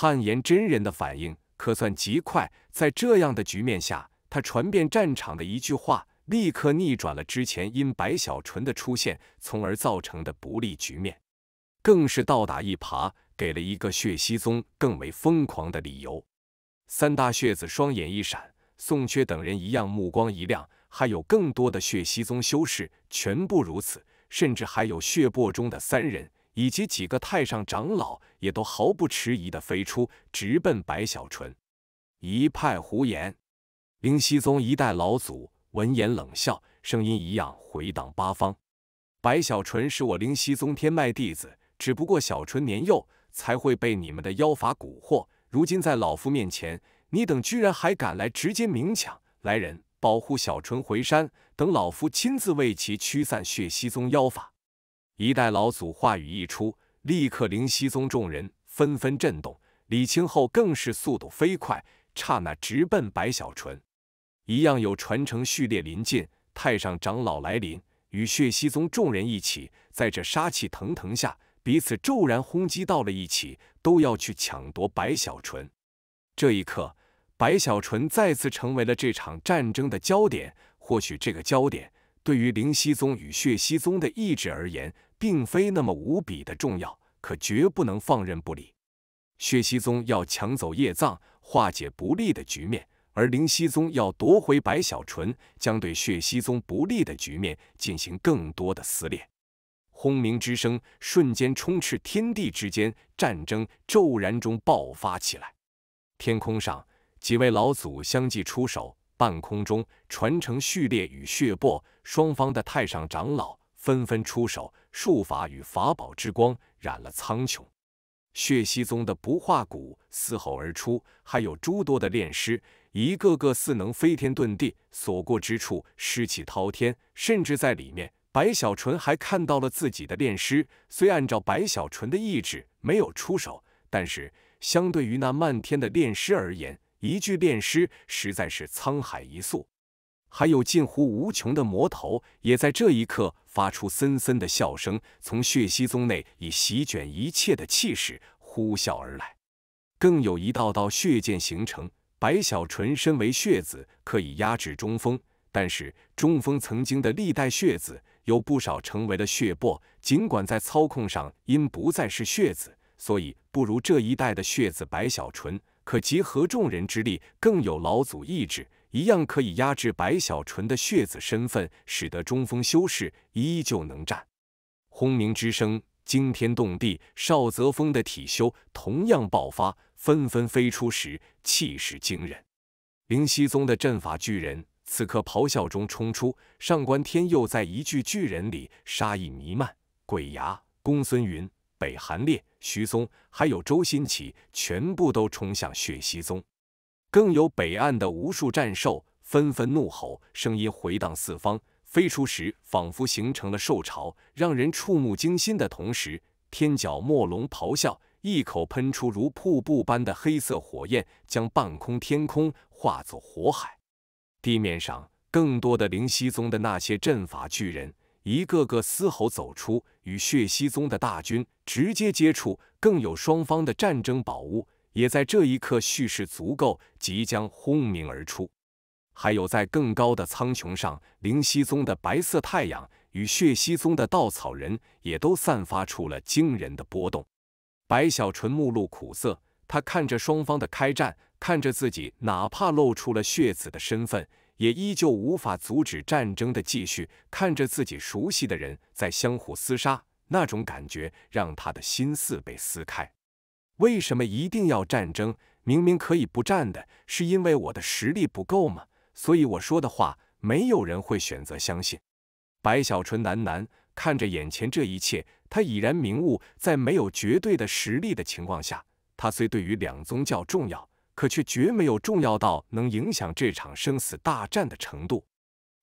汉言真人的反应可算极快，在这样的局面下，他传遍战场的一句话，立刻逆转了之前因白小纯的出现，从而造成的不利局面，更是倒打一耙，给了一个血息宗更为疯狂的理由。三大血子双眼一闪，宋缺等人一样目光一亮，还有更多的血息宗修士全部如此，甚至还有血泊中的三人。以及几个太上长老也都毫不迟疑地飞出，直奔白小纯。一派胡言！灵溪宗一代老祖闻言冷笑，声音一样回荡八方。白小纯是我灵溪宗天脉弟子，只不过小纯年幼，才会被你们的妖法蛊惑。如今在老夫面前，你等居然还敢来直接明抢！来人，保护小纯回山，等老夫亲自为其驱散血溪宗妖法。一代老祖话语一出，立刻灵溪宗众人纷纷震动。李清后更是速度飞快，刹那直奔白小纯。一样有传承序列临近，太上长老来临，与血溪宗众人一起，在这杀气腾腾下，彼此骤然轰击到了一起，都要去抢夺白小纯。这一刻，白小纯再次成为了这场战争的焦点。或许这个焦点对于灵溪宗与血溪宗的意志而言。并非那么无比的重要，可绝不能放任不理。血熙宗要抢走叶藏，化解不利的局面；而灵熙宗要夺回白小纯，将对血熙宗不利的局面进行更多的撕裂。轰鸣之声瞬间充斥天地之间，战争骤然中爆发起来。天空上几位老祖相继出手，半空中传承序列与血魄双方的太上长老。纷纷出手，术法与法宝之光染了苍穹。血息宗的不化骨嘶吼而出，还有诸多的炼尸，一个个似能飞天遁地，所过之处尸气滔天。甚至在里面，白小纯还看到了自己的炼尸，虽按照白小纯的意志没有出手，但是相对于那漫天的炼尸而言，一具炼尸实在是沧海一粟。还有近乎无穷的魔头，也在这一刻发出森森的笑声，从血息宗内以席卷一切的气势呼啸而来。更有一道道血剑形成。白小纯身为血子，可以压制中锋，但是中锋曾经的历代血子有不少成为了血魄。尽管在操控上因不再是血子，所以不如这一代的血子白小纯，可集合众人之力，更有老祖意志。一样可以压制白小纯的血子身份，使得中锋修士依旧能战。轰鸣之声惊天动地，邵泽峰的体修同样爆发，纷纷飞出时气势惊人。灵溪宗的阵法巨人此刻咆哮中冲出，上官天佑在一具巨人里杀意弥漫。鬼牙、公孙云、北寒烈、徐松，还有周新启，全部都冲向血溪宗。更有北岸的无数战兽纷纷怒吼，声音回荡四方，飞出时仿佛形成了兽潮，让人触目惊心。的同时，天角墨龙咆哮，一口喷出如瀑布般的黑色火焰，将半空天空化作火海。地面上，更多的灵犀宗的那些阵法巨人，一个个嘶吼走出，与血犀宗的大军直接接触。更有双方的战争宝物。也在这一刻蓄势足够，即将轰鸣而出。还有在更高的苍穹上，灵犀宗的白色太阳与血犀宗的稻草人也都散发出了惊人的波动。白小纯目露苦涩，他看着双方的开战，看着自己哪怕露出了血子的身份，也依旧无法阻止战争的继续，看着自己熟悉的人在相互厮杀，那种感觉让他的心似被撕开。为什么一定要战争？明明可以不战的，是因为我的实力不够吗？所以我说的话，没有人会选择相信。白小纯喃喃看着眼前这一切，他已然明悟，在没有绝对的实力的情况下，他虽对于两宗教重要，可却绝没有重要到能影响这场生死大战的程度。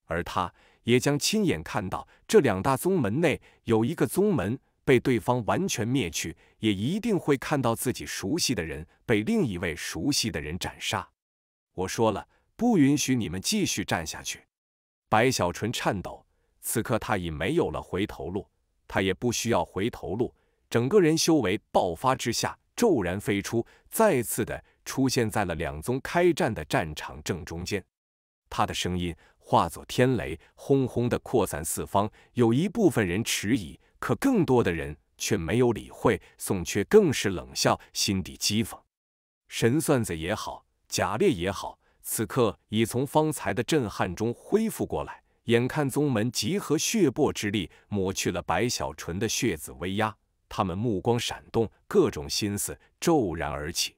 而他也将亲眼看到，这两大宗门内有一个宗门。被对方完全灭去，也一定会看到自己熟悉的人被另一位熟悉的人斩杀。我说了，不允许你们继续战下去。白小纯颤抖，此刻他已没有了回头路，他也不需要回头路。整个人修为爆发之下，骤然飞出，再次的出现在了两宗开战的战场正中间。他的声音化作天雷，轰轰的扩散四方。有一部分人迟疑。可更多的人却没有理会，宋缺更是冷笑，心底讥讽。神算子也好，贾烈也好，此刻已从方才的震撼中恢复过来，眼看宗门集合血泊之力，抹去了白小纯的血紫威压，他们目光闪动，各种心思骤然而起。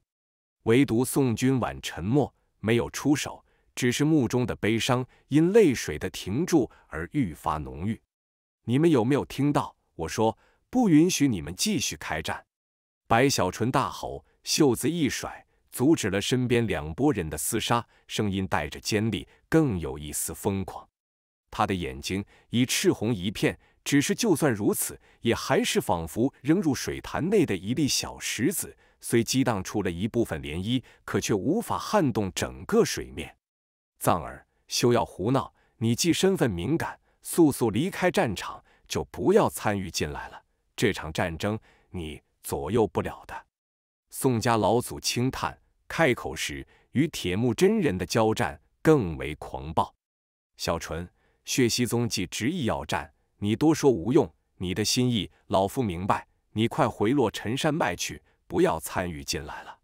唯独宋君婉沉默，没有出手，只是目中的悲伤因泪水的停住而愈发浓郁。你们有没有听到？我说：“不允许你们继续开战！”白小纯大吼，袖子一甩，阻止了身边两拨人的厮杀，声音带着尖利，更有一丝疯狂。他的眼睛已赤红一片，只是就算如此，也还是仿佛扔入水潭内的一粒小石子，虽激荡出了一部分涟漪，可却无法撼动整个水面。藏儿，休要胡闹！你既身份敏感，速速离开战场。就不要参与进来了，这场战争你左右不了的。宋家老祖轻叹，开口时与铁木真人的交战更为狂暴。小纯，血熙宗既执意要战，你多说无用。你的心意老夫明白，你快回落尘山脉去，不要参与进来了。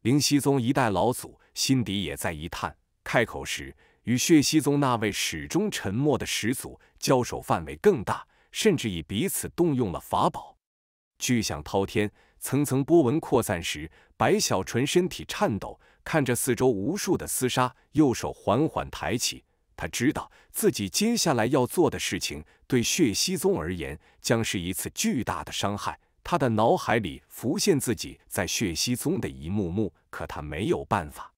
灵熙宗一代老祖心底也在一叹，开口时与血熙宗那位始终沉默的始祖交手范围更大。甚至以彼此动用了法宝，巨响滔天，层层波纹扩散时，白小纯身体颤抖，看着四周无数的厮杀，右手缓缓抬起。他知道自己接下来要做的事情，对血息宗而言将是一次巨大的伤害。他的脑海里浮现自己在血息宗的一幕幕，可他没有办法。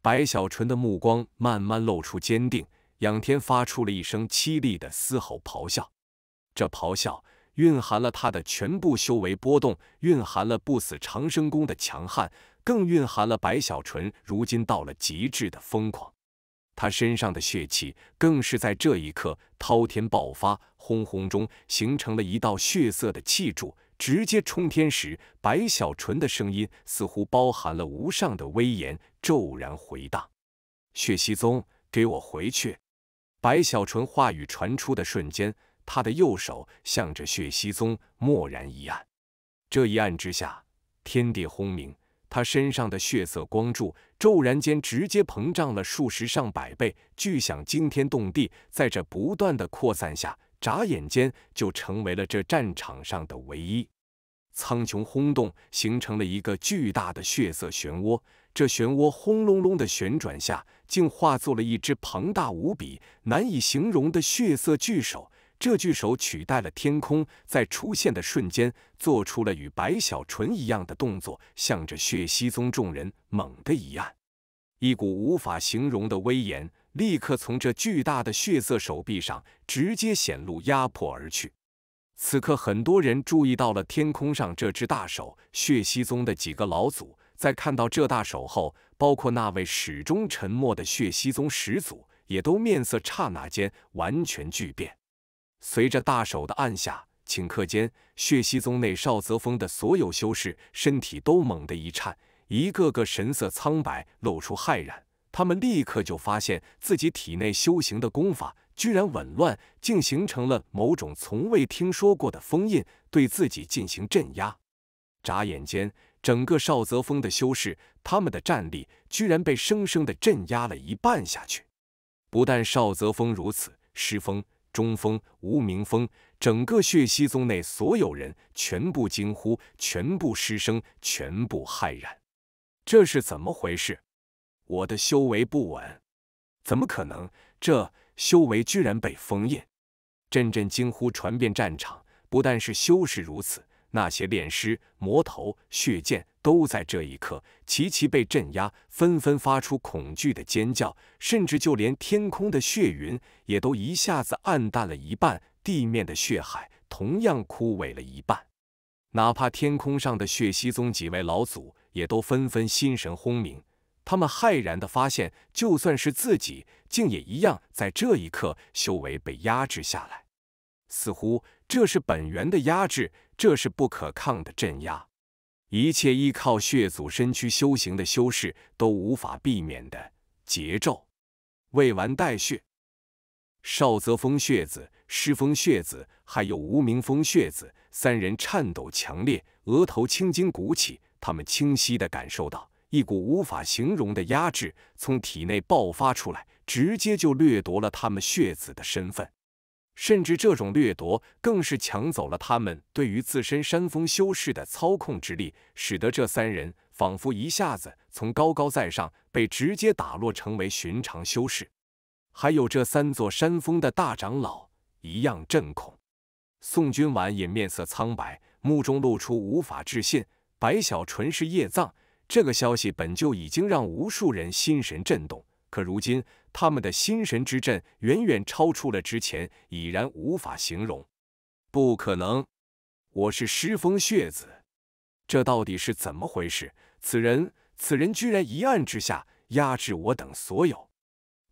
白小纯的目光慢慢露出坚定，仰天发出了一声凄厉的嘶吼咆哮。这咆哮蕴含了他的全部修为波动，蕴含了不死长生功的强悍，更蕴含了白小纯如今到了极致的疯狂。他身上的血气更是在这一刻滔天爆发，轰轰中形成了一道血色的气柱，直接冲天时，白小纯的声音似乎包含了无上的威严，骤然回荡：“血息宗，给我回去！”白小纯话语传出的瞬间。他的右手向着血西宗蓦然一按，这一按之下，天地轰鸣，他身上的血色光柱骤然间直接膨胀了数十上百倍，巨响惊天动地，在这不断的扩散下，眨眼间就成为了这战场上的唯一。苍穹轰动，形成了一个巨大的血色漩涡，这漩涡轰隆隆的旋转下，竟化作了一只庞大无比、难以形容的血色巨手。这巨手取代了天空，在出现的瞬间，做出了与白小纯一样的动作，向着血溪宗众人猛地一按，一股无法形容的威严立刻从这巨大的血色手臂上直接显露，压迫而去。此刻，很多人注意到了天空上这只大手。血溪宗的几个老祖在看到这大手后，包括那位始终沉默的血溪宗始祖，也都面色刹那间完全巨变。随着大手的按下，顷刻间，血溪宗内少泽峰的所有修士身体都猛地一颤，一个个神色苍白，露出骇然。他们立刻就发现自己体内修行的功法居然紊乱，竟形成了某种从未听说过的封印，对自己进行镇压。眨眼间，整个少泽峰的修士，他们的战力居然被生生的镇压了一半下去。不但少泽峰如此，师峰。中风、无名风，整个血溪宗内所有人全部惊呼，全部失声，全部骇然。这是怎么回事？我的修为不稳，怎么可能？这修为居然被封印！阵阵惊呼传遍战场，不但是修士如此。那些炼尸、魔头、血剑都在这一刻齐齐被镇压，纷纷发出恐惧的尖叫，甚至就连天空的血云也都一下子暗淡了一半，地面的血海同样枯萎了一半。哪怕天空上的血息宗几位老祖也都纷纷心神轰鸣，他们骇然地发现，就算是自己，竟也一样在这一刻修为被压制下来。似乎这是本源的压制，这是不可抗的镇压，一切依靠血祖身躯修行的修士都无法避免的节咒。未完待续。少泽风血子、师风血子，还有无名风血子三人颤抖强烈，额头青筋鼓起，他们清晰地感受到一股无法形容的压制从体内爆发出来，直接就掠夺了他们血子的身份。甚至这种掠夺，更是抢走了他们对于自身山峰修士的操控之力，使得这三人仿佛一下子从高高在上，被直接打落，成为寻常修士。还有这三座山峰的大长老一样震恐，宋君婉也面色苍白，目中露出无法置信。白小纯是叶藏，这个消息，本就已经让无数人心神震动，可如今，他们的心神之阵远远超出了之前，已然无法形容。不可能，我是师风血子，这到底是怎么回事？此人，此人居然一按之下压制我等所有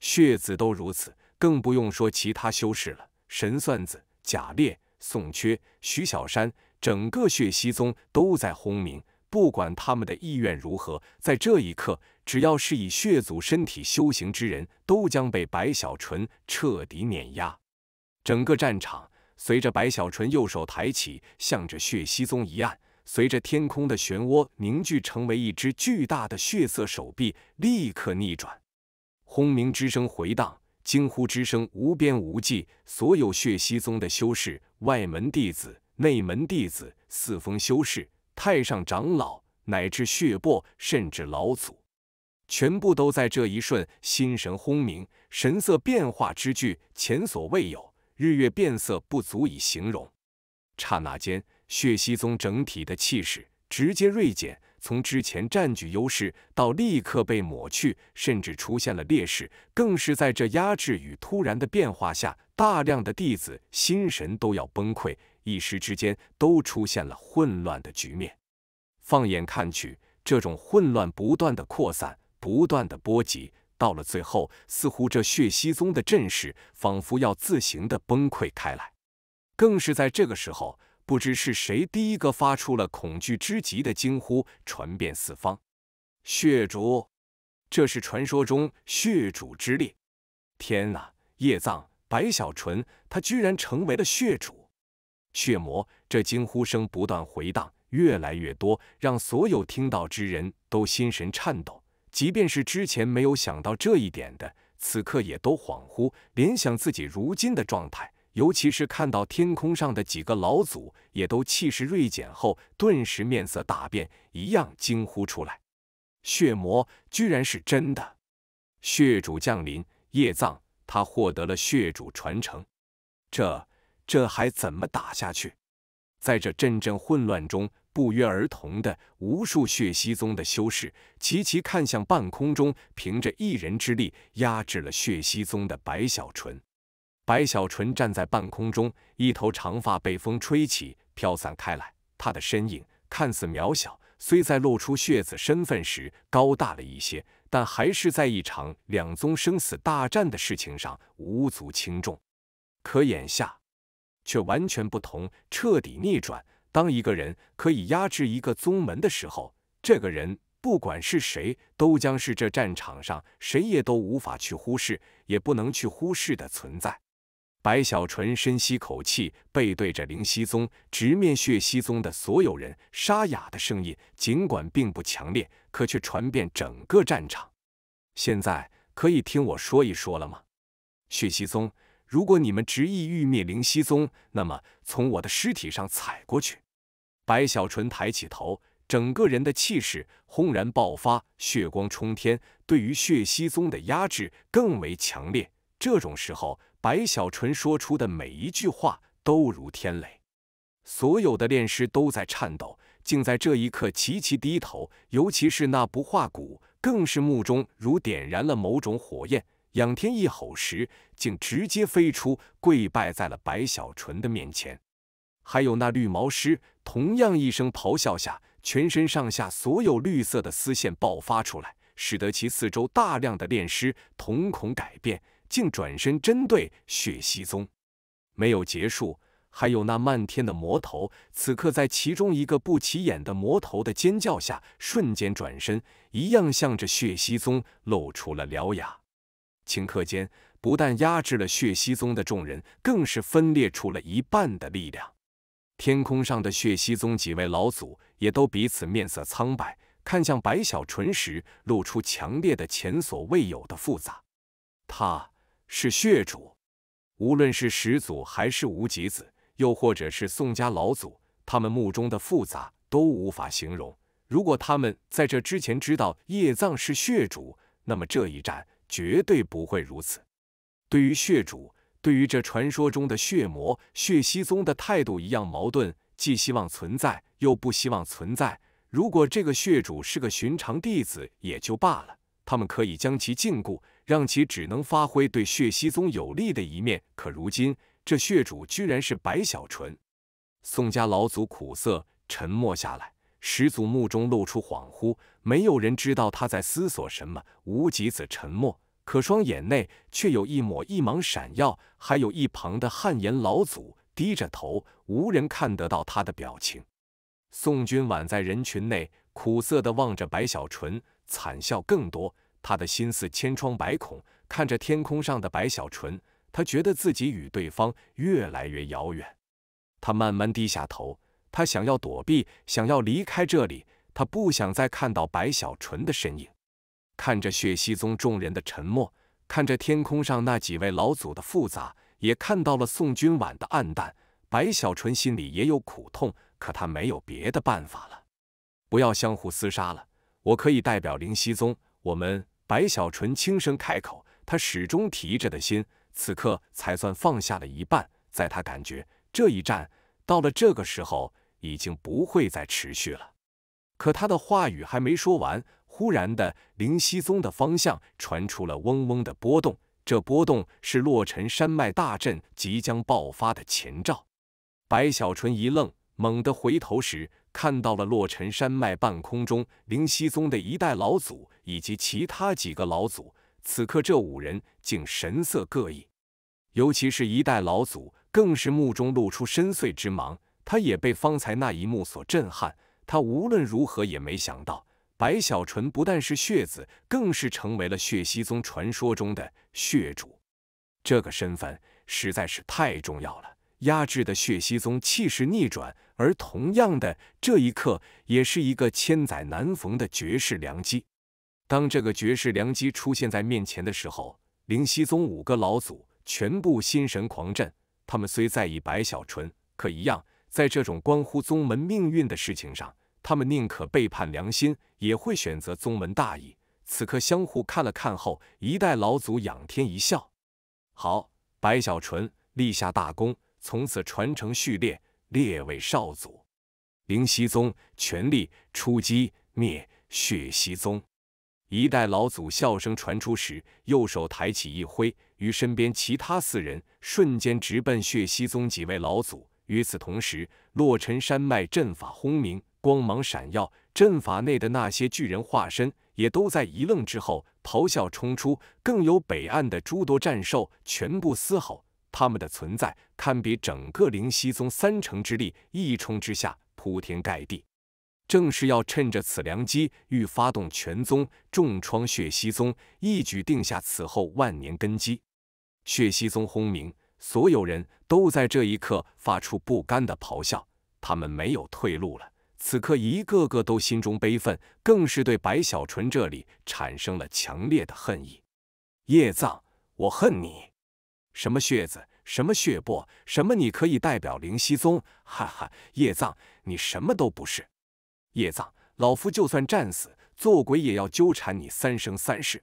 血子都如此，更不用说其他修士了。神算子、贾烈、宋缺、徐小山，整个血溪宗都在轰鸣，不管他们的意愿如何，在这一刻。只要是以血祖身体修行之人，都将被白小纯彻底碾压。整个战场，随着白小纯右手抬起，向着血溪宗一按，随着天空的漩涡凝聚成为一只巨大的血色手臂，立刻逆转。轰鸣之声回荡，惊呼之声无边无际。所有血溪宗的修士、外门弟子、内门弟子、四风修士、太上长老，乃至血魄，甚至老祖。全部都在这一瞬，心神轰鸣，神色变化之巨，前所未有，日月变色不足以形容。刹那间，血息宗整体的气势直接锐减，从之前占据优势到立刻被抹去，甚至出现了劣势。更是在这压制与突然的变化下，大量的弟子心神都要崩溃，一时之间都出现了混乱的局面。放眼看去，这种混乱不断的扩散。不断的波及，到了最后，似乎这血息宗的阵势仿佛要自行的崩溃开来。更是在这个时候，不知是谁第一个发出了恐惧之极的惊呼，传遍四方。血主，这是传说中血主之力！天哪！叶藏、白小纯，他居然成为了血主！血魔！这惊呼声不断回荡，越来越多，让所有听到之人都心神颤抖。即便是之前没有想到这一点的，此刻也都恍惚，联想自己如今的状态，尤其是看到天空上的几个老祖也都气势锐减后，顿时面色大变，一样惊呼出来：“血魔居然是真的！血主降临，叶藏，他获得了血主传承，这这还怎么打下去？”在这阵阵混乱中。不约而同的，无数血息宗的修士齐齐看向半空中，凭着一人之力压制了血息宗的白小纯。白小纯站在半空中，一头长发被风吹起，飘散开来。他的身影看似渺小，虽在露出血子身份时高大了一些，但还是在一场两宗生死大战的事情上无足轻重。可眼下却完全不同，彻底逆转。当一个人可以压制一个宗门的时候，这个人不管是谁，都将是这战场上谁也都无法去忽视，也不能去忽视的存在。白小纯深吸口气，背对着灵溪宗，直面血溪宗的所有人，沙哑的声音尽管并不强烈，可却传遍整个战场。现在可以听我说一说了吗？血溪宗，如果你们执意欲灭灵溪宗，那么……从我的尸体上踩过去，白小纯抬起头，整个人的气势轰然爆发，血光冲天，对于血息宗的压制更为强烈。这种时候，白小纯说出的每一句话都如天雷，所有的炼师都在颤抖，竟在这一刻齐齐低头。尤其是那不化骨，更是目中如点燃了某种火焰。仰天一吼时，竟直接飞出，跪拜在了白小纯的面前。还有那绿毛狮，同样一声咆哮下，全身上下所有绿色的丝线爆发出来，使得其四周大量的炼尸瞳孔改变，竟转身针对血息宗。没有结束，还有那漫天的魔头，此刻在其中一个不起眼的魔头的尖叫下，瞬间转身，一样向着血息宗露出了獠牙。顷刻间，不但压制了血息宗的众人，更是分裂出了一半的力量。天空上的血息宗几位老祖也都彼此面色苍白，看向白小纯时，露出强烈的前所未有的复杂。他是血主，无论是始祖还是无极子，又或者是宋家老祖，他们目中的复杂都无法形容。如果他们在这之前知道叶藏是血主，那么这一战。绝对不会如此。对于血主，对于这传说中的血魔，血息宗的态度一样矛盾，既希望存在，又不希望存在。如果这个血主是个寻常弟子也就罢了，他们可以将其禁锢，让其只能发挥对血息宗有利的一面。可如今这血主居然是白小纯，宋家老祖苦涩沉默下来。始祖墓中露出恍惚，没有人知道他在思索什么。无极子沉默，可双眼内却有一抹一芒闪耀。还有一旁的汉颜老祖低着头，无人看得到他的表情。宋君婉在人群内苦涩的望着白小纯，惨笑更多。他的心思千疮百孔，看着天空上的白小纯，他觉得自己与对方越来越遥远。他慢慢低下头。他想要躲避，想要离开这里。他不想再看到白小纯的身影。看着血溪宗众人的沉默，看着天空上那几位老祖的复杂，也看到了宋君婉的暗淡。白小纯心里也有苦痛，可他没有别的办法了。不要相互厮杀了，我可以代表灵溪宗。我们……白小纯轻声开口，他始终提着的心，此刻才算放下了一半。在他感觉这一战到了这个时候。已经不会再持续了。可他的话语还没说完，忽然的灵溪宗的方向传出了嗡嗡的波动，这波动是洛尘山脉大阵即将爆发的前兆。白小纯一愣，猛地回头时，看到了洛尘山脉半空中灵溪宗的一代老祖以及其他几个老祖。此刻，这五人竟神色各异，尤其是—一代老祖，更是目中露出深邃之芒。他也被方才那一幕所震撼，他无论如何也没想到，白小纯不但是血子，更是成为了血溪宗传说中的血主。这个身份实在是太重要了，压制的血溪宗气势逆转，而同样的这一刻，也是一个千载难逢的绝世良机。当这个绝世良机出现在面前的时候，灵溪宗五个老祖全部心神狂震，他们虽在意白小纯，可一样。在这种关乎宗门命运的事情上，他们宁可背叛良心，也会选择宗门大义。此刻相互看了看后，一代老祖仰天一笑：“好，白小纯立下大功，从此传承序列列位少祖。”灵溪宗全力出击，灭血溪宗。一代老祖笑声传出时，右手抬起一挥，与身边其他四人瞬间直奔血溪宗几位老祖。与此同时，洛尘山脉阵法轰鸣，光芒闪耀，阵法内的那些巨人化身也都在一愣之后咆哮冲出，更有北岸的诸多战兽全部嘶吼，他们的存在堪比整个灵溪宗三成之力，一冲之下铺天盖地，正是要趁着此良机，欲发动全宗重创血溪宗，一举定下此后万年根基。血溪宗轰鸣。所有人都在这一刻发出不甘的咆哮，他们没有退路了。此刻，一个个都心中悲愤，更是对白小纯这里产生了强烈的恨意。叶藏，我恨你！什么血子，什么血魄，什么你可以代表灵溪宗？哈哈，叶藏，你什么都不是！叶藏，老夫就算战死，做鬼也要纠缠你三生三世！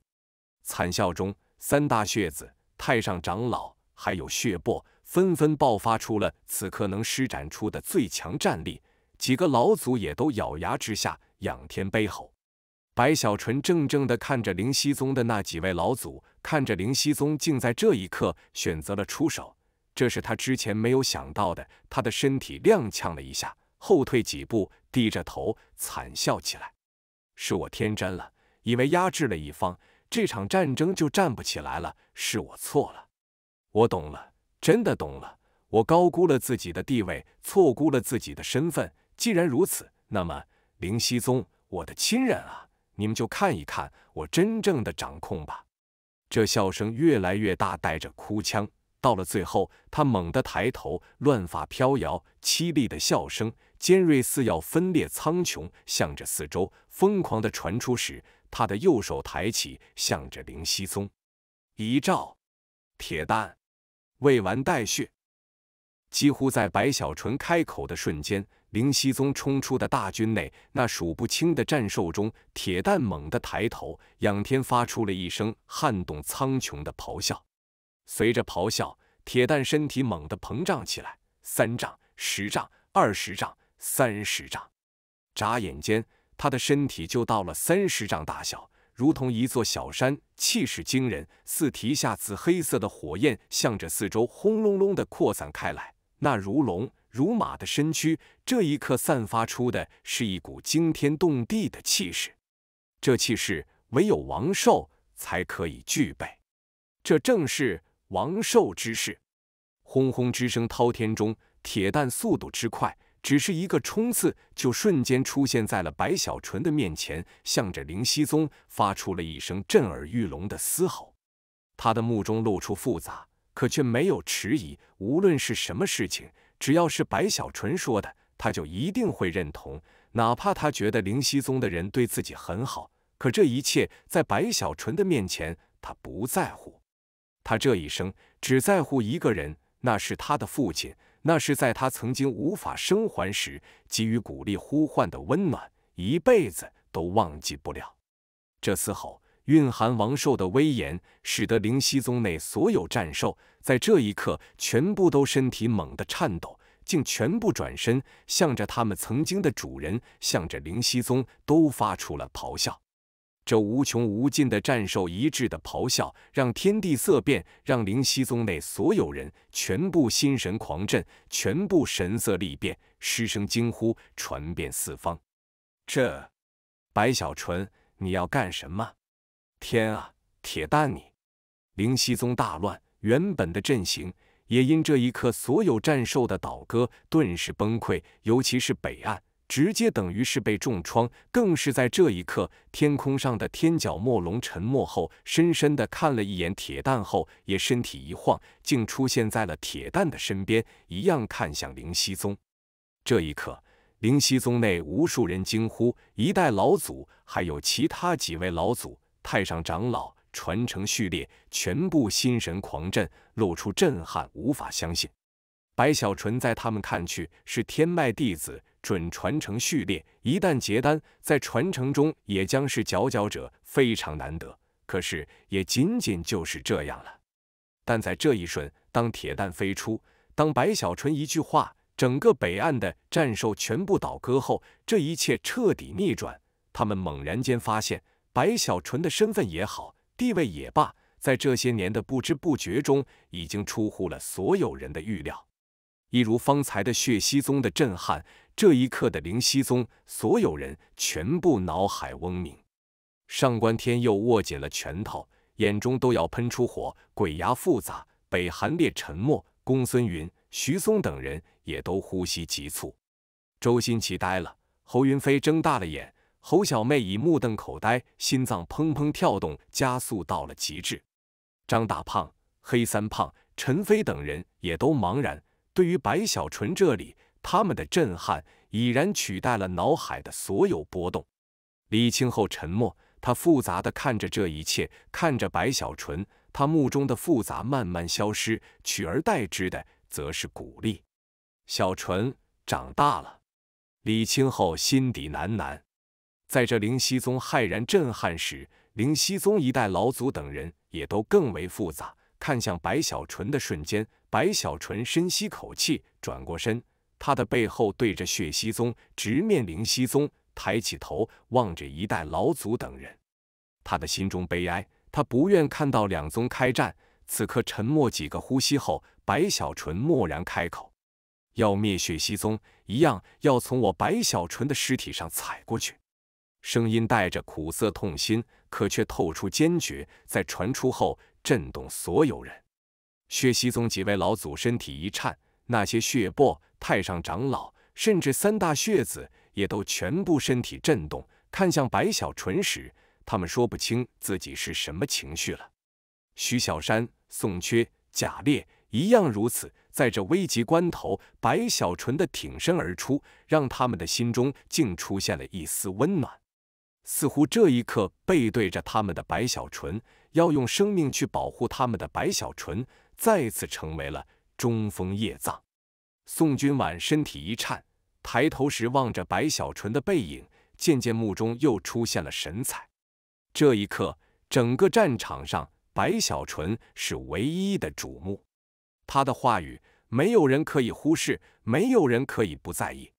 惨笑中，三大血子，太上长老。还有血泊纷纷爆发出了此刻能施展出的最强战力，几个老祖也都咬牙之下仰天悲吼。白小纯怔怔地看着灵溪宗的那几位老祖，看着灵溪宗竟在这一刻选择了出手，这是他之前没有想到的。他的身体踉跄了一下，后退几步，低着头惨笑起来：“是我天真了，以为压制了一方，这场战争就站不起来了。是我错了。”我懂了，真的懂了。我高估了自己的地位，错估了自己的身份。既然如此，那么灵溪宗，我的亲人啊，你们就看一看我真正的掌控吧。这笑声越来越大，带着哭腔。到了最后，他猛地抬头，乱发飘摇，凄厉的笑声尖锐，似要分裂苍穹，向着四周疯狂地传出时，他的右手抬起，向着灵溪宗一照。铁蛋，未完待续。几乎在白小纯开口的瞬间，灵犀宗冲出的大军内，那数不清的战兽中，铁蛋猛地抬头，仰天发出了一声撼动苍穹的咆哮。随着咆哮，铁蛋身体猛地膨胀起来，三丈、十丈、二十丈、三十丈，眨眼间，他的身体就到了三十丈大小。如同一座小山，气势惊人，似蹄下紫黑色的火焰，向着四周轰隆隆的扩散开来。那如龙如马的身躯，这一刻散发出的是一股惊天动地的气势。这气势，唯有王兽才可以具备。这正是王兽之势。轰轰之声滔天中，铁蛋速度之快。只是一个冲刺，就瞬间出现在了白小纯的面前，向着灵溪宗发出了一声震耳欲聋的嘶吼。他的目中露出复杂，可却没有迟疑。无论是什么事情，只要是白小纯说的，他就一定会认同。哪怕他觉得灵溪宗的人对自己很好，可这一切在白小纯的面前，他不在乎。他这一生只在乎一个人，那是他的父亲。那是在他曾经无法生还时，给予鼓励呼唤的温暖，一辈子都忘记不了。这嘶吼蕴含王兽的威严，使得灵犀宗内所有战兽在这一刻全部都身体猛地颤抖，竟全部转身，向着他们曾经的主人，向着灵犀宗，都发出了咆哮。这无穷无尽的战兽一致的咆哮，让天地色变，让灵溪宗内所有人全部心神狂震，全部神色力变，失声惊呼，传遍四方。这白小纯，你要干什么？天啊，铁蛋你！灵溪宗大乱，原本的阵型也因这一刻所有战兽的倒戈，顿时崩溃，尤其是北岸。直接等于是被重创，更是在这一刻，天空上的天角墨龙沉默后，深深的看了一眼铁蛋后，也身体一晃，竟出现在了铁蛋的身边，一样看向灵溪宗。这一刻，灵溪宗内无数人惊呼，一代老祖，还有其他几位老祖、太上长老、传承序列，全部心神狂震，露出震撼，无法相信。白小纯在他们看去是天脉弟子。准传承序列，一旦结丹，在传承中也将是佼佼者，非常难得。可是，也仅仅就是这样了。但在这一瞬，当铁蛋飞出，当白小纯一句话，整个北岸的战兽全部倒戈后，这一切彻底逆转。他们猛然间发现，白小纯的身份也好，地位也罢，在这些年的不知不觉中，已经出乎了所有人的预料。一如方才的血溪宗的震撼。这一刻的灵溪宗，所有人全部脑海嗡鸣。上官天佑握紧了拳头，眼中都要喷出火；鬼牙复杂，北寒烈沉默，公孙云、徐松等人也都呼吸急促。周新奇呆了，侯云飞睁大了眼，侯小妹已目瞪口呆，心脏砰砰跳动加速到了极致。张大胖、黑三胖、陈飞等人也都茫然，对于白小纯这里。他们的震撼已然取代了脑海的所有波动。李清后沉默，他复杂的看着这一切，看着白小纯，他目中的复杂慢慢消失，取而代之的则是鼓励。小纯长大了，李清后心底喃喃。在这灵溪宗骇然震撼时，灵溪宗一代老祖等人也都更为复杂。看向白小纯的瞬间，白小纯深吸口气，转过身。他的背后对着血溪宗，直面灵溪宗，抬起头望着一代老祖等人，他的心中悲哀，他不愿看到两宗开战。此刻沉默几个呼吸后，白小纯蓦然开口：“要灭血溪宗，一样要从我白小纯的尸体上踩过去。”声音带着苦涩、痛心，可却透出坚决，在传出后震动所有人。血溪宗几位老祖身体一颤。那些血伯、太上长老，甚至三大血子，也都全部身体震动，看向白小纯时，他们说不清自己是什么情绪了。徐小山、宋缺、贾烈一样如此，在这危急关头，白小纯的挺身而出，让他们的心中竟出现了一丝温暖，似乎这一刻背对着他们的白小纯，要用生命去保护他们的白小纯，再次成为了。中风夜葬，宋君婉身体一颤，抬头时望着白小纯的背影，渐渐目中又出现了神采。这一刻，整个战场上，白小纯是唯一的瞩目。他的话语，没有人可以忽视，没有人可以不在意。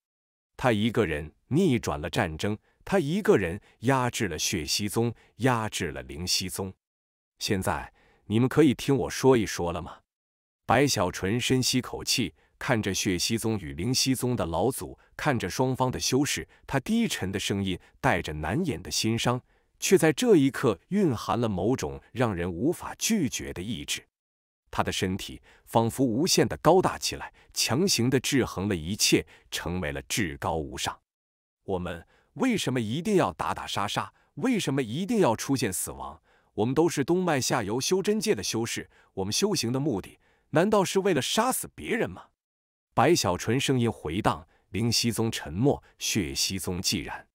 他一个人逆转了战争，他一个人压制了血息宗，压制了灵息宗。现在，你们可以听我说一说了吗？白小纯深吸口气，看着血溪宗与灵溪宗的老祖，看着双方的修士，他低沉的声音带着难掩的心伤，却在这一刻蕴含了某种让人无法拒绝的意志。他的身体仿佛无限的高大起来，强行的制衡了一切，成为了至高无上。我们为什么一定要打打杀杀？为什么一定要出现死亡？我们都是东脉下游修真界的修士，我们修行的目的。难道是为了杀死别人吗？白小纯声音回荡，灵犀宗沉默，血犀宗寂然。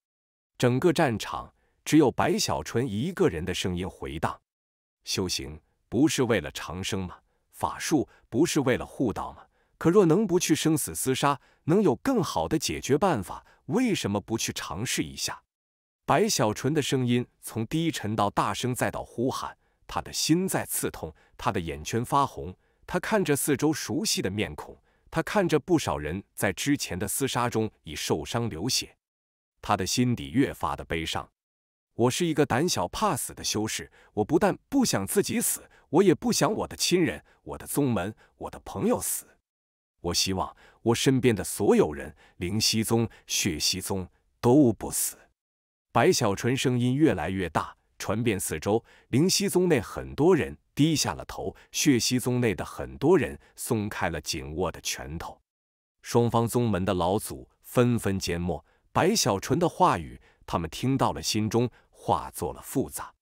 整个战场只有白小纯一个人的声音回荡。修行不是为了长生吗？法术不是为了护道吗？可若能不去生死厮杀，能有更好的解决办法，为什么不去尝试一下？白小纯的声音从低沉到大声，再到呼喊，他的心在刺痛，他的眼圈发红。他看着四周熟悉的面孔，他看着不少人在之前的厮杀中已受伤流血，他的心底越发的悲伤。我是一个胆小怕死的修士，我不但不想自己死，我也不想我的亲人、我的宗门、我的朋友死。我希望我身边的所有人，灵犀宗、血犀宗都不死。白小纯声音越来越大，传遍四周。灵溪宗内很多人。低下了头，血溪宗内的很多人松开了紧握的拳头，双方宗门的老祖纷纷缄默。白小纯的话语，他们听到了，心中化作了复杂。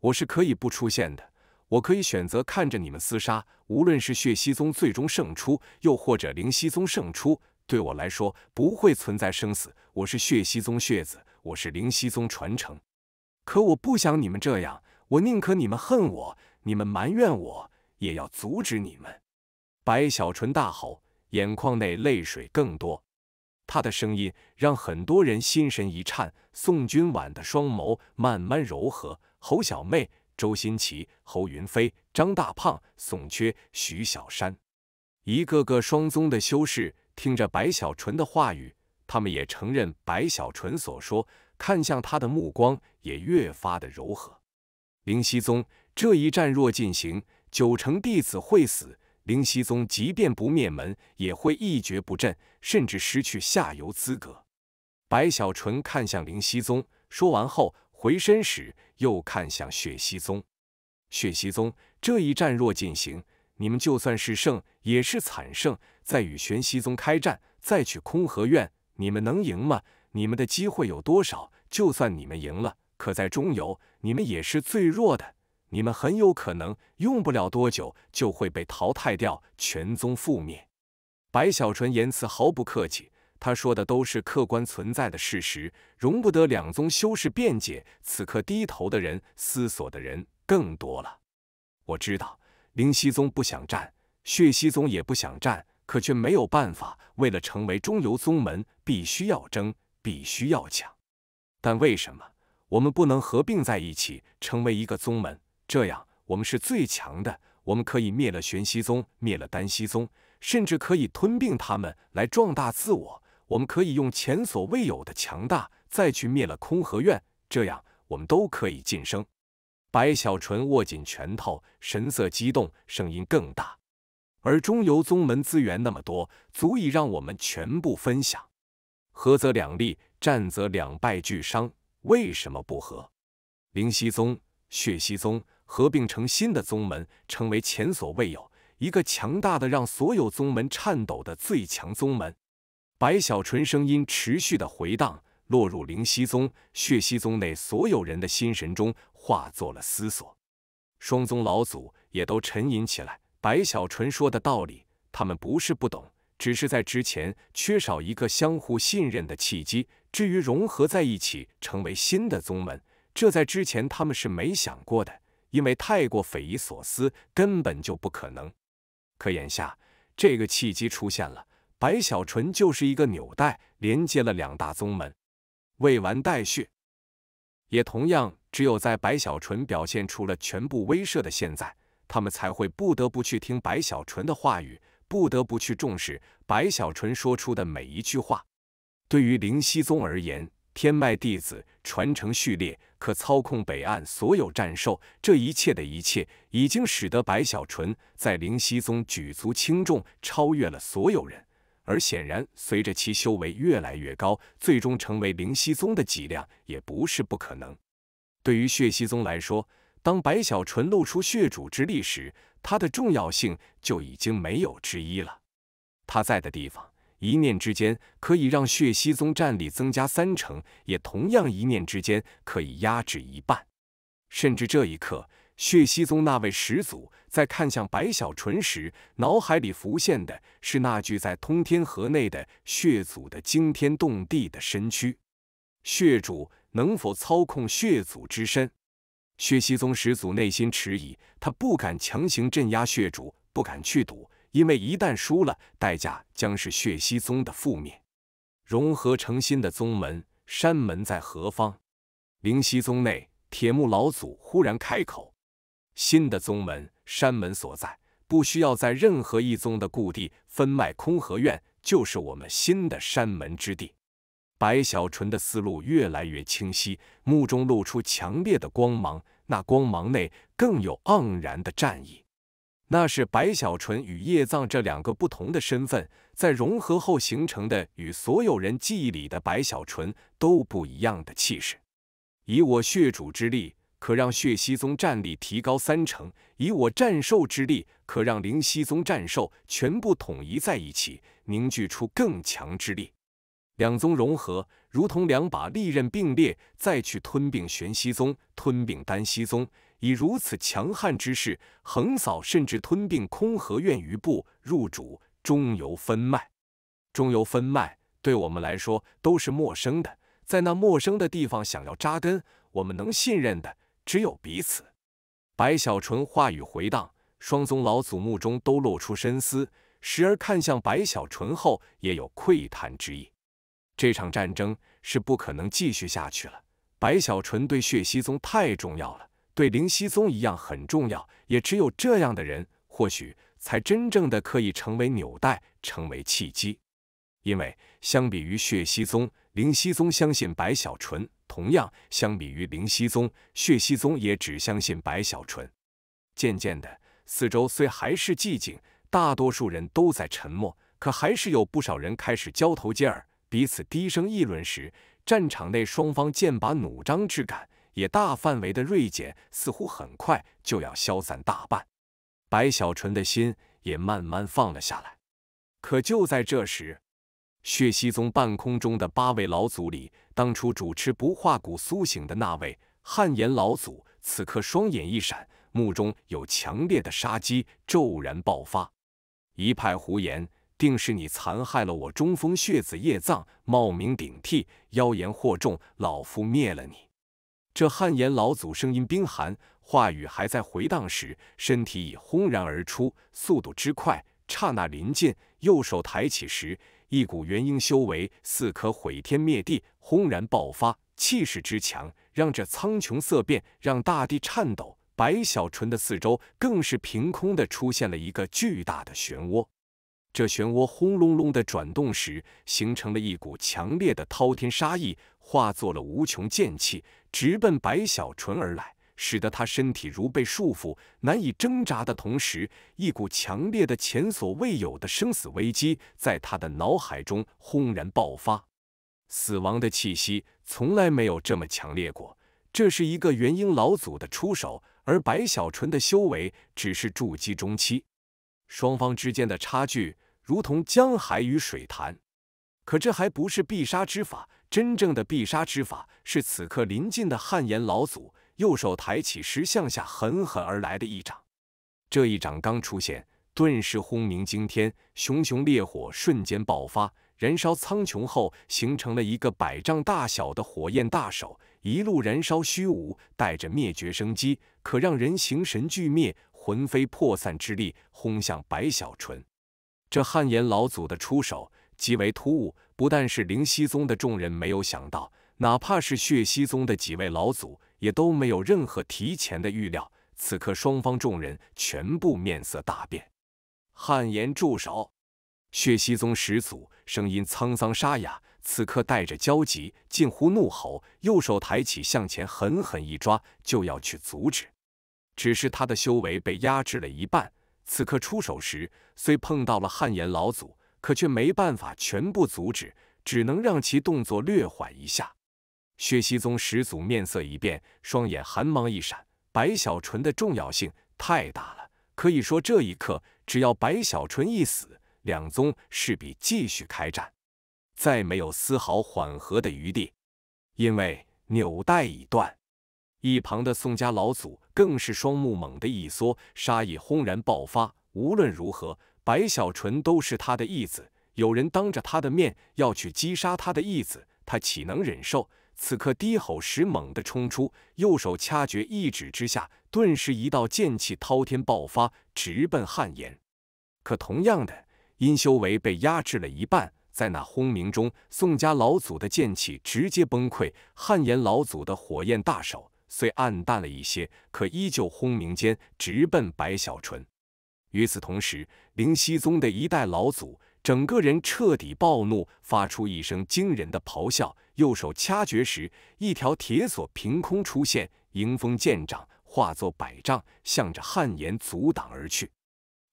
我是可以不出现的，我可以选择看着你们厮杀。无论是血溪宗最终胜出，又或者灵溪宗胜出，对我来说不会存在生死。我是血溪宗血子，我是灵溪宗传承。可我不想你们这样，我宁可你们恨我。你们埋怨我，也要阻止你们！”白小纯大吼，眼眶内泪水更多。他的声音让很多人心神一颤。宋君婉的双眸慢慢柔和。侯小妹、周新奇、侯云飞、张大胖、宋缺、徐小山，一个个双宗的修士听着白小纯的话语，他们也承认白小纯所说，看向他的目光也越发的柔和。灵犀宗。这一战若进行，九成弟子会死。灵溪宗即便不灭门，也会一蹶不振，甚至失去下游资格。白小纯看向灵溪宗，说完后回身时又看向血溪宗。血溪宗，这一战若进行，你们就算是胜，也是惨胜。再与玄溪宗开战，再去空河院，你们能赢吗？你们的机会有多少？就算你们赢了，可在中游，你们也是最弱的。你们很有可能用不了多久就会被淘汰掉，全宗覆灭。白小纯言辞毫不客气，他说的都是客观存在的事实，容不得两宗修士辩解。此刻低头的人、思索的人更多了。我知道灵溪宗不想战，血溪宗也不想战，可却没有办法。为了成为中游宗门，必须要争，必须要抢。但为什么我们不能合并在一起，成为一个宗门？这样，我们是最强的，我们可以灭了玄熙宗，灭了丹熙宗，甚至可以吞并他们来壮大自我。我们可以用前所未有的强大，再去灭了空和院。这样，我们都可以晋升。白小纯握紧拳头，神色激动，声音更大。而中游宗门资源那么多，足以让我们全部分享。合则两利，战则两败俱伤，为什么不和？灵熙宗、血熙宗。合并成新的宗门，成为前所未有一个强大的、让所有宗门颤抖的最强宗门。白小纯声音持续的回荡，落入灵溪宗、血溪宗内所有人的心神中，化作了思索。双宗老祖也都沉吟起来。白小纯说的道理，他们不是不懂，只是在之前缺少一个相互信任的契机。至于融合在一起成为新的宗门，这在之前他们是没想过的。因为太过匪夷所思，根本就不可能。可眼下这个契机出现了，白小纯就是一个纽带，连接了两大宗门。未完待续。也同样，只有在白小纯表现出了全部威慑的现在，他们才会不得不去听白小纯的话语，不得不去重视白小纯说出的每一句话。对于灵溪宗而言，天脉弟子传承序列。可操控北岸所有战兽，这一切的一切，已经使得白小纯在灵溪宗举足轻重，超越了所有人。而显然，随着其修为越来越高，最终成为灵溪宗的脊梁，也不是不可能。对于血溪宗来说，当白小纯露出血主之力时，他的重要性就已经没有之一了。他在的地方。一念之间可以让血吸宗战力增加三成，也同样一念之间可以压制一半。甚至这一刻，血息宗那位始祖在看向白小纯时，脑海里浮现的是那具在通天河内的血祖的惊天动地的身躯。血主能否操控血祖之身？血息宗始祖内心迟疑，他不敢强行镇压血主，不敢去赌。因为一旦输了，代价将是血溪宗的覆灭。融合成新的宗门，山门在何方？灵溪宗内，铁木老祖忽然开口：“新的宗门山门所在，不需要在任何一宗的故地分脉。空河院就是我们新的山门之地。”白小纯的思路越来越清晰，目中露出强烈的光芒，那光芒内更有盎然的战意。那是白小纯与叶藏这两个不同的身份在融合后形成的，与所有人记忆里的白小纯都不一样的气势。以我血主之力，可让血吸宗战力提高三成；以我战兽之力，可让灵西宗战兽全部统一在一起，凝聚出更强之力。两宗融合，如同两把利刃并列，再去吞并玄西宗，吞并丹西宗。以如此强悍之势，横扫甚至吞并空河院余部，入主中游分脉。中游分脉对我们来说都是陌生的，在那陌生的地方想要扎根，我们能信任的只有彼此。白小纯话语回荡，双宗老祖目中都露出深思，时而看向白小纯后，也有喟叹之意。这场战争是不可能继续下去了。白小纯对血溪宗太重要了。对灵溪宗一样很重要，也只有这样的人，或许才真正的可以成为纽带，成为契机。因为相比于血溪宗，灵溪宗相信白小纯；同样，相比于灵溪宗，血溪宗也只相信白小纯。渐渐的，四周虽还是寂静，大多数人都在沉默，可还是有不少人开始交头接耳，彼此低声议论时，战场内双方剑拔弩张之感。也大范围的锐减，似乎很快就要消散大半，白小纯的心也慢慢放了下来。可就在这时，血溪宗半空中的八位老祖里，当初主持不化骨苏醒的那位汉炎老祖，此刻双眼一闪，目中有强烈的杀机骤然爆发。一派胡言！定是你残害了我中峰血子叶藏，冒名顶替，妖言惑众，老夫灭了你！这汗颜老祖声音冰寒，话语还在回荡时，身体已轰然而出，速度之快，刹那临近。右手抬起时，一股元婴修为似可毁天灭地，轰然爆发，气势之强，让这苍穹色变，让大地颤抖。白小纯的四周更是凭空的出现了一个巨大的漩涡，这漩涡轰隆隆的转动时，形成了一股强烈的滔天杀意，化作了无穷剑气。直奔白小纯而来，使得他身体如被束缚，难以挣扎的同时，一股强烈的前所未有的生死危机在他的脑海中轰然爆发。死亡的气息从来没有这么强烈过。这是一个元婴老祖的出手，而白小纯的修为只是筑基中期，双方之间的差距如同江海与水潭。可这还不是必杀之法。真正的必杀之法，是此刻临近的汉岩老祖右手抬起时向下狠狠而来的一掌。这一掌刚出现，顿时轰鸣惊天，熊熊烈火瞬间爆发，燃烧苍穹后，形成了一个百丈大小的火焰大手，一路燃烧虚无，带着灭绝生机，可让人形神俱灭、魂飞魄散之力，轰向白小纯。这汉岩老祖的出手极为突兀。不但是灵溪宗的众人没有想到，哪怕是血溪宗的几位老祖也都没有任何提前的预料。此刻双方众人全部面色大变，汉岩住手！血溪宗始祖声音沧桑沙哑，此刻带着焦急，近乎怒吼，右手抬起向前狠狠一抓，就要去阻止。只是他的修为被压制了一半，此刻出手时虽碰到了汉岩老祖。可却没办法全部阻止，只能让其动作略缓一下。薛熙宗始祖面色一变，双眼寒芒一闪。白小纯的重要性太大了，可以说这一刻，只要白小纯一死，两宗势必继续开战，再没有丝毫缓和的余地，因为纽带已断。一旁的宋家老祖更是双目猛地一缩，杀意轰然爆发。无论如何。白小纯都是他的义子，有人当着他的面要去击杀他的义子，他岂能忍受？此刻低吼时，猛地冲出，右手掐诀，一指之下，顿时一道剑气滔天爆发，直奔汉岩。可同样的，殷修为被压制了一半，在那轰鸣中，宋家老祖的剑气直接崩溃。汉岩老祖的火焰大手虽暗淡了一些，可依旧轰鸣间直奔白小纯。与此同时，灵溪宗的一代老祖整个人彻底暴怒，发出一声惊人的咆哮，右手掐诀时，一条铁索凭空出现，迎风见长，化作百丈，向着汉岩阻挡而去。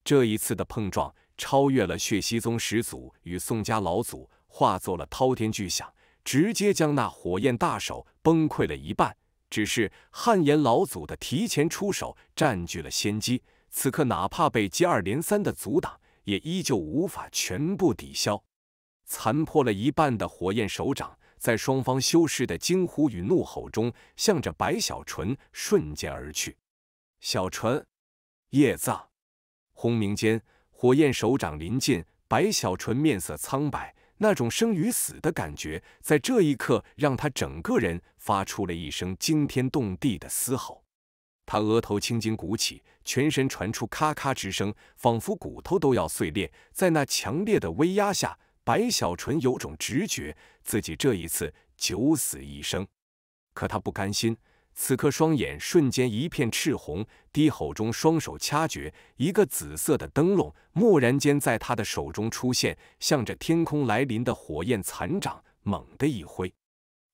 这一次的碰撞超越了血溪宗始祖与宋家老祖，化作了滔天巨响，直接将那火焰大手崩溃了一半。只是汉岩老祖的提前出手，占据了先机。此刻，哪怕被接二连三的阻挡，也依旧无法全部抵消。残破了一半的火焰手掌，在双方修士的惊呼与怒吼中，向着白小纯瞬间而去。小纯，叶藏！轰鸣间，火焰手掌临近，白小纯面色苍白，那种生与死的感觉，在这一刻让他整个人发出了一声惊天动地的嘶吼。他额头青筋鼓起，全身传出咔咔之声，仿佛骨头都要碎裂。在那强烈的威压下，白小纯有种直觉，自己这一次九死一生。可他不甘心，此刻双眼瞬间一片赤红，低吼中双手掐诀，一个紫色的灯笼蓦然间在他的手中出现，向着天空来临的火焰残掌猛地一挥，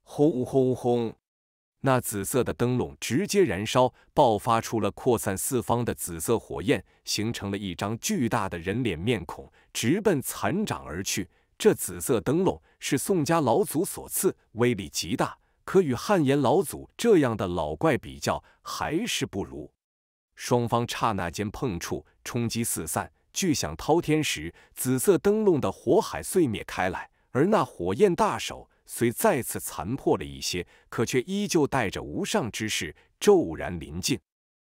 轰轰轰！那紫色的灯笼直接燃烧，爆发出了扩散四方的紫色火焰，形成了一张巨大的人脸面孔，直奔残掌而去。这紫色灯笼是宋家老祖所赐，威力极大，可与汉炎老祖这样的老怪比较还是不如。双方刹那间碰触，冲击四散，巨响滔天时，紫色灯笼的火海碎灭开来，而那火焰大手。虽再次残破了一些，可却依旧带着无上之势骤然临近。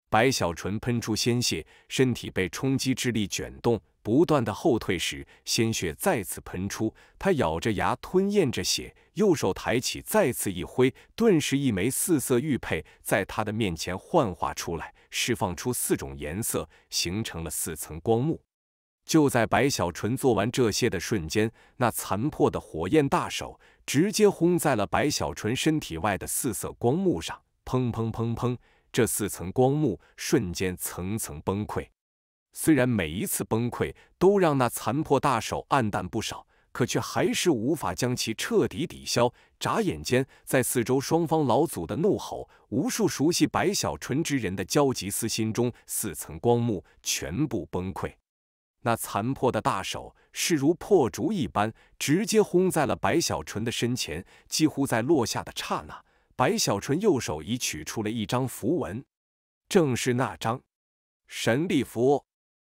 白小纯喷出鲜血，身体被冲击之力卷动，不断的后退时，鲜血再次喷出。他咬着牙吞咽着血，右手抬起，再次一挥，顿时一枚四色玉佩在他的面前幻化出来，释放出四种颜色，形成了四层光幕。就在白小纯做完这些的瞬间，那残破的火焰大手。直接轰在了白小纯身体外的四色光幕上，砰砰砰砰，这四层光幕瞬间层层崩溃。虽然每一次崩溃都让那残破大手暗淡不少，可却还是无法将其彻底抵消。眨眼间，在四周双方老祖的怒吼，无数熟悉白小纯之人的焦急私心中，四层光幕全部崩溃。那残破的大手势如破竹一般，直接轰在了白小纯的身前。几乎在落下的刹那，白小纯右手已取出了一张符文，正是那张神力符，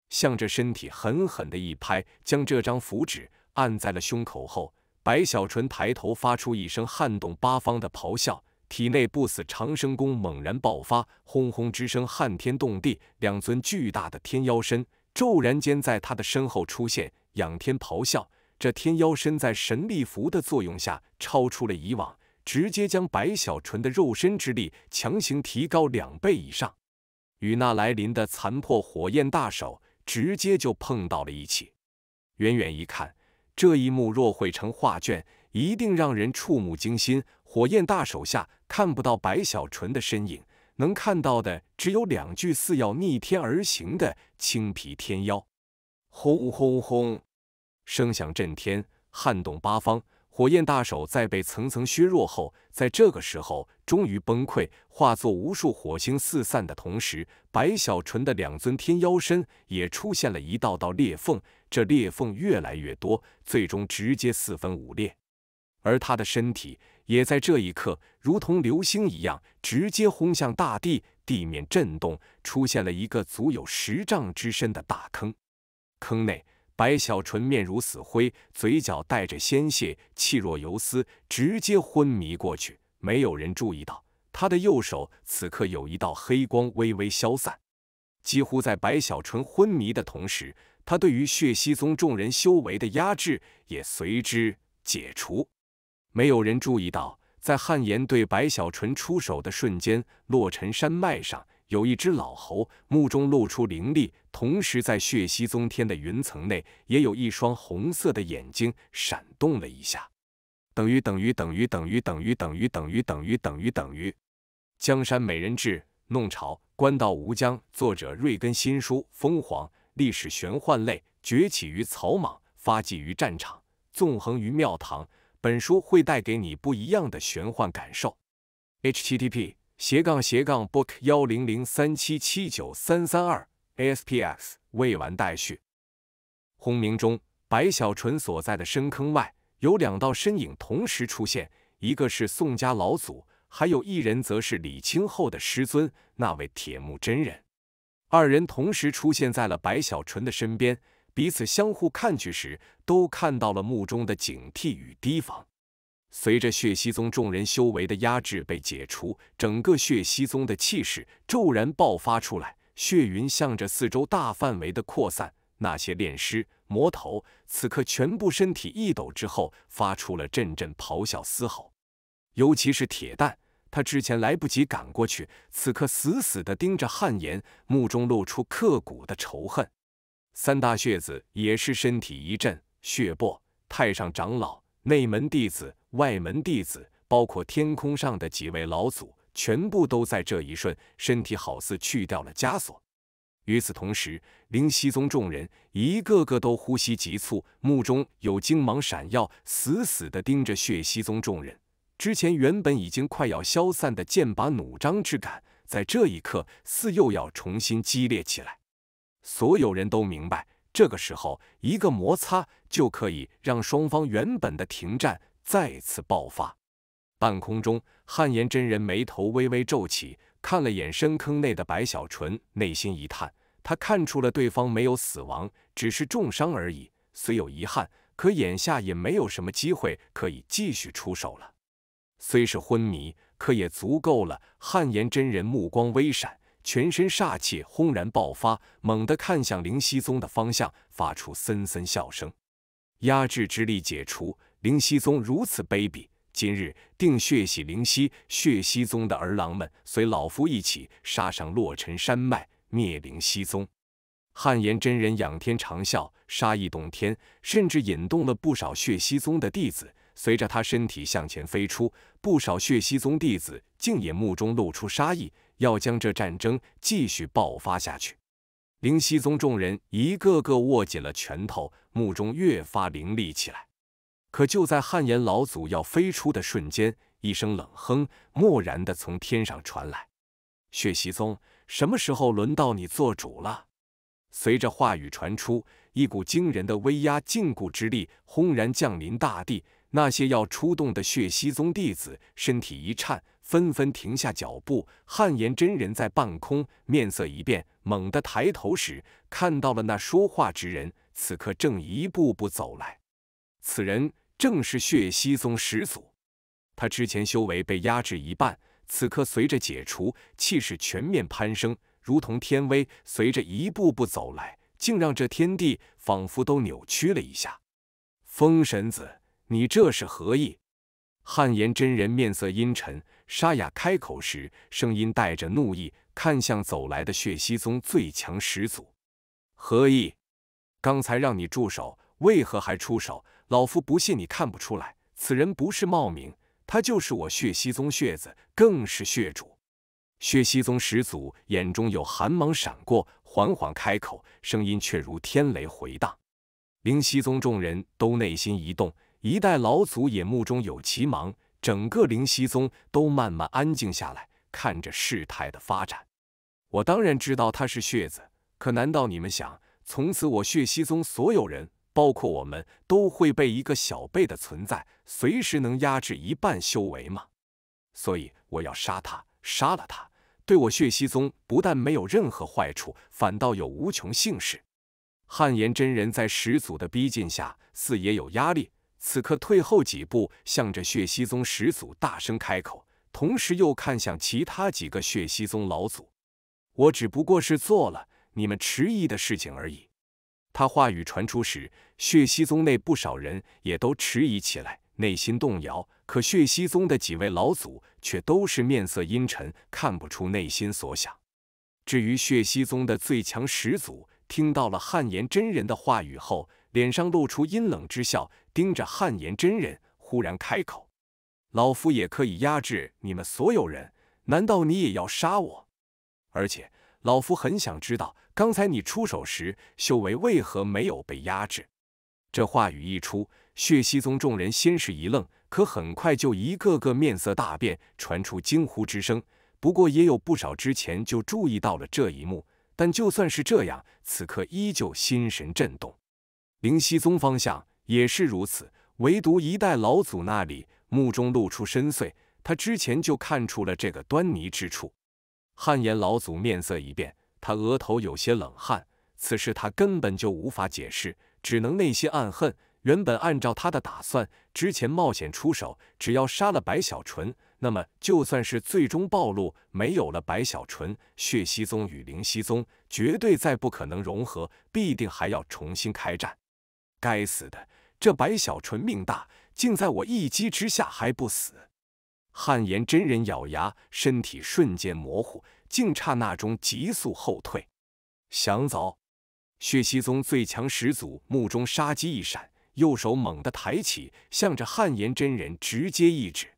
向着身体狠狠的一拍，将这张符纸按在了胸口后。白小纯抬头，发出一声撼动八方的咆哮，体内不死长生功猛然爆发，轰轰之声撼天动地。两尊巨大的天妖身。骤然间，在他的身后出现，仰天咆哮。这天妖身在神力符的作用下，超出了以往，直接将白小纯的肉身之力强行提高两倍以上，与那来临的残破火焰大手直接就碰到了一起。远远一看，这一幕若绘成画卷，一定让人触目惊心。火焰大手下看不到白小纯的身影。能看到的只有两具似要逆天而行的青皮天妖，轰轰轰，声响震天，撼动八方。火焰大手在被层层削弱后，在这个时候终于崩溃，化作无数火星四散的同时，白小纯的两尊天妖身也出现了一道道裂缝，这裂缝越来越多，最终直接四分五裂，而他的身体。也在这一刻，如同流星一样，直接轰向大地，地面震动，出现了一个足有十丈之深的大坑。坑内，白小纯面如死灰，嘴角带着鲜血，气若游丝，直接昏迷过去。没有人注意到，他的右手此刻有一道黑光微微消散。几乎在白小纯昏迷的同时，他对于血息宗众人修为的压制也随之解除。没有人注意到，在汉炎对白小纯出手的瞬间，洛尘山脉上有一只老猴目中露出灵力，同时在血溪宗天的云层内，也有一双红色的眼睛闪动了一下。等于等于等于等于等于等于等于等于等于。江山美人志，弄潮官道无疆，作者瑞根新书，疯狂历史玄幻类，崛起于草莽，发迹于战场，纵横于庙堂。本书会带给你不一样的玄幻感受。http://book1003779332.aspx 斜斜杠杠未完待续。轰鸣中，白小纯所在的深坑外，有两道身影同时出现，一个是宋家老祖，还有一人则是李清后的师尊，那位铁木真人。二人同时出现在了白小纯的身边。彼此相互看去时，都看到了目中的警惕与提防。随着血息宗众人修为的压制被解除，整个血息宗的气势骤然爆发出来，血云向着四周大范围的扩散。那些炼尸魔头此刻全部身体一抖之后，发出了阵阵咆哮嘶吼。尤其是铁蛋，他之前来不及赶过去，此刻死死地盯着汉岩，目中露出刻骨的仇恨。三大血子也是身体一震，血破太上长老、内门弟子、外门弟子，包括天空上的几位老祖，全部都在这一瞬，身体好似去掉了枷锁。与此同时，灵溪宗众人一个个都呼吸急促，目中有精芒闪耀，死死地盯着血溪宗众人。之前原本已经快要消散的剑拔弩张之感，在这一刻似又要重新激烈起来。所有人都明白，这个时候一个摩擦就可以让双方原本的停战再次爆发。半空中，汉岩真人眉头微微皱起，看了眼深坑内的白小纯，内心一叹。他看出了对方没有死亡，只是重伤而已。虽有遗憾，可眼下也没有什么机会可以继续出手了。虽是昏迷，可也足够了。汉颜真人目光微闪。全身煞气轰然爆发，猛地看向灵溪宗的方向，发出森森笑声。压制之力解除，灵溪宗如此卑鄙，今日定血洗灵溪。血溪宗的儿郎们，随老夫一起杀上洛尘山脉，灭灵溪宗！汉炎真人仰天长啸，杀意动天，甚至引动了不少血溪宗的弟子。随着他身体向前飞出，不少血溪宗弟子竟也目中露出杀意。要将这战争继续爆发下去，灵溪宗众人一个个握紧了拳头，目中越发凌厉起来。可就在汉炎老祖要飞出的瞬间，一声冷哼蓦然的从天上传来：“血溪宗，什么时候轮到你做主了？”随着话语传出，一股惊人的威压禁锢之力轰然降临大地，那些要出动的血溪宗弟子身体一颤。纷纷停下脚步，汉颜真人在半空面色一变，猛地抬头时看到了那说话之人，此刻正一步步走来。此人正是血溪宗始祖，他之前修为被压制一半，此刻随着解除，气势全面攀升，如同天威。随着一步步走来，竟让这天地仿佛都扭曲了一下。风神子，你这是何意？汉颜真人面色阴沉。沙哑开口时，声音带着怒意，看向走来的血息宗最强始祖，何意？刚才让你住手，为何还出手？老夫不信你看不出来，此人不是冒名，他就是我血息宗血子，更是血主。血息宗始祖眼中有寒芒闪过，缓缓开口，声音却如天雷回荡。灵息宗众人都内心一动，一代老祖也目中有奇芒。整个灵溪宗都慢慢安静下来，看着事态的发展。我当然知道他是血子，可难道你们想，从此我血溪宗所有人，包括我们，都会被一个小辈的存在，随时能压制一半修为吗？所以我要杀他，杀了他，对我血溪宗不但没有任何坏处，反倒有无穷幸事。汉炎真人，在始祖的逼近下，似也有压力。此刻退后几步，向着血息宗始祖大声开口，同时又看向其他几个血息宗老祖。我只不过是做了你们迟疑的事情而已。他话语传出时，血息宗内不少人也都迟疑起来，内心动摇。可血息宗的几位老祖却都是面色阴沉，看不出内心所想。至于血息宗的最强始祖，听到了汉言真人的话语后。脸上露出阴冷之笑，盯着汉颜真人，忽然开口：“老夫也可以压制你们所有人，难道你也要杀我？而且老夫很想知道，刚才你出手时，修为为何没有被压制？”这话语一出，血溪宗众人先是一愣，可很快就一个个面色大变，传出惊呼之声。不过也有不少之前就注意到了这一幕，但就算是这样，此刻依旧心神震动。灵溪宗方向也是如此，唯独一代老祖那里，目中露出深邃。他之前就看出了这个端倪之处。汉炎老祖面色一变，他额头有些冷汗。此事他根本就无法解释，只能内心暗恨。原本按照他的打算，之前冒险出手，只要杀了白小纯，那么就算是最终暴露，没有了白小纯，血溪宗与灵溪宗绝对再不可能融合，必定还要重新开战。该死的，这白小纯命大，竟在我一击之下还不死！汗颜真人咬牙，身体瞬间模糊，竟刹那中急速后退。想走？血息宗最强始祖目中杀机一闪，右手猛地抬起，向着汗颜真人直接一指。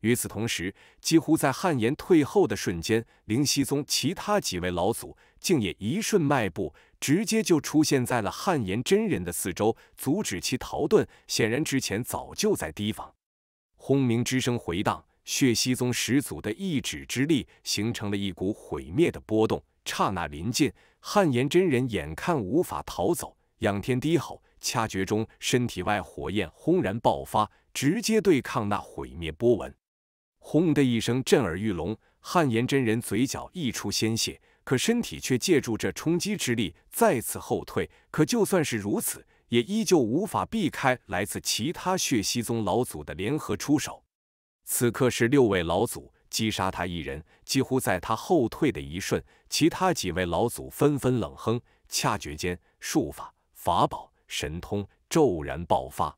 与此同时，几乎在汉颜退后的瞬间，灵溪宗其他几位老祖竟也一瞬迈步。直接就出现在了汉炎真人的四周，阻止其逃遁。显然之前早就在提防。轰鸣之声回荡，血息宗始祖的一指之力形成了一股毁灭的波动，刹那临近。汉炎真人眼看无法逃走，仰天低吼，掐诀中，身体外火焰轰然爆发，直接对抗那毁灭波纹。轰的一声，震耳欲聋。汉炎真人嘴角溢出鲜血。可身体却借助这冲击之力再次后退，可就算是如此，也依旧无法避开来自其他血息宗老祖的联合出手。此刻是六位老祖击杀他一人，几乎在他后退的一瞬，其他几位老祖纷纷冷哼，恰觉间术法、法宝、神通骤然爆发，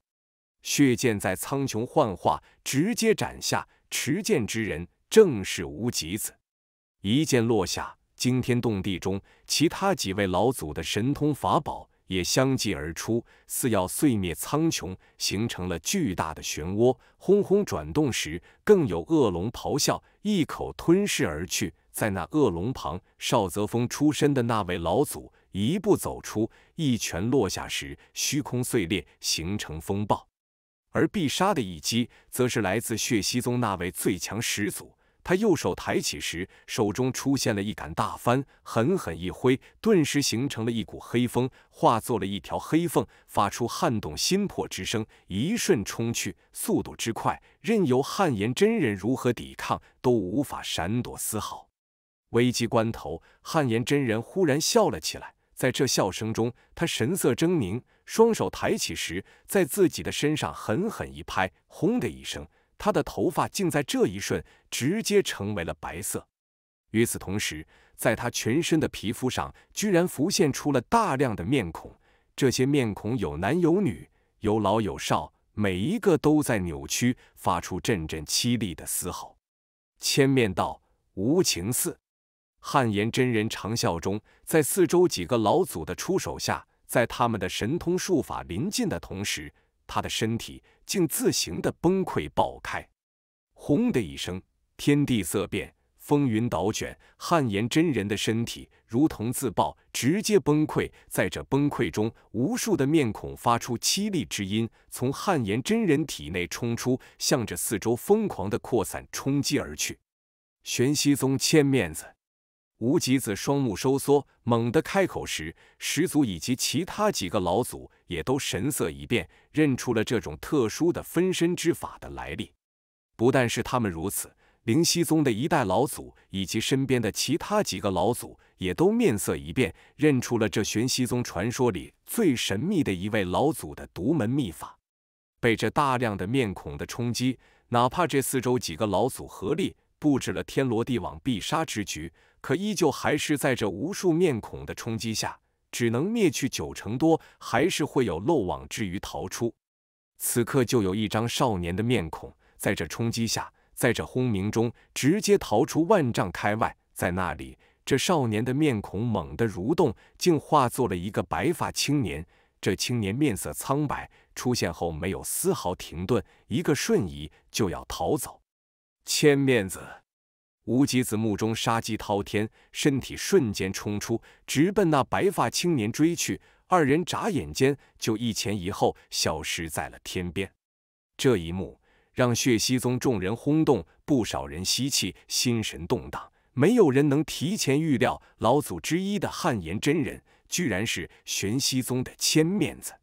血剑在苍穹幻化，直接斩下。持剑之人正是无极子，一剑落下。惊天动地中，其他几位老祖的神通法宝也相继而出，似要碎灭苍穹，形成了巨大的漩涡。轰轰转动时，更有恶龙咆哮，一口吞噬而去。在那恶龙旁，邵泽峰出身的那位老祖一步走出，一拳落下时，虚空碎裂，形成风暴。而必杀的一击，则是来自血溪宗那位最强始祖。他右手抬起时，手中出现了一杆大幡，狠狠一挥，顿时形成了一股黑风，化作了一条黑缝，发出撼动心魄之声，一瞬冲去，速度之快，任由汉炎真人如何抵抗都无法闪躲丝毫。危急关头，汉炎真人忽然笑了起来，在这笑声中，他神色狰狞，双手抬起时，在自己的身上狠狠一拍，轰的一声。他的头发竟在这一瞬直接成为了白色，与此同时，在他全身的皮肤上居然浮现出了大量的面孔，这些面孔有男有女，有老有少，每一个都在扭曲，发出阵阵凄厉的嘶吼。千面道无情寺，汉言真人长啸中，在四周几个老祖的出手下，在他们的神通术法临近的同时。他的身体竟自行的崩溃爆开，轰的一声，天地色变，风云倒卷。汉颜真人的身体如同自爆，直接崩溃。在这崩溃中，无数的面孔发出凄厉之音，从汉颜真人体内冲出，向着四周疯狂的扩散冲击而去。玄熙宗千面子，无极子双目收缩，猛地开口时，始祖以及其他几个老祖。也都神色一变，认出了这种特殊的分身之法的来历。不但是他们如此，灵溪宗的一代老祖以及身边的其他几个老祖也都面色一变，认出了这玄溪宗传说里最神秘的一位老祖的独门秘法。被这大量的面孔的冲击，哪怕这四周几个老祖合力布置了天罗地网必杀之局，可依旧还是在这无数面孔的冲击下。只能灭去九成多，还是会有漏网之鱼逃出。此刻就有一张少年的面孔，在这冲击下，在这轰鸣中，直接逃出万丈开外。在那里，这少年的面孔猛地蠕动，竟化作了一个白发青年。这青年面色苍白，出现后没有丝毫停顿，一个瞬移就要逃走。千面子。无极子目中杀机滔天，身体瞬间冲出，直奔那白发青年追去。二人眨眼间就一前一后消失在了天边。这一幕让血溪宗众人轰动，不少人吸气，心神动荡。没有人能提前预料，老祖之一的汉炎真人居然是玄息宗的千面子。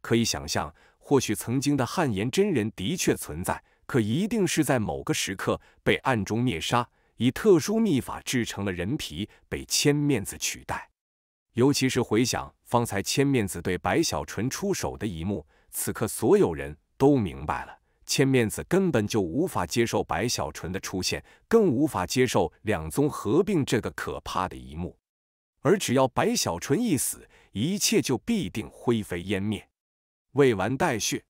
可以想象，或许曾经的汉炎真人的确存在。可一定是在某个时刻被暗中灭杀，以特殊秘法制成了人皮，被千面子取代。尤其是回想方才千面子对白小纯出手的一幕，此刻所有人都明白了，千面子根本就无法接受白小纯的出现，更无法接受两宗合并这个可怕的一幕。而只要白小纯一死，一切就必定灰飞烟灭。未完待续。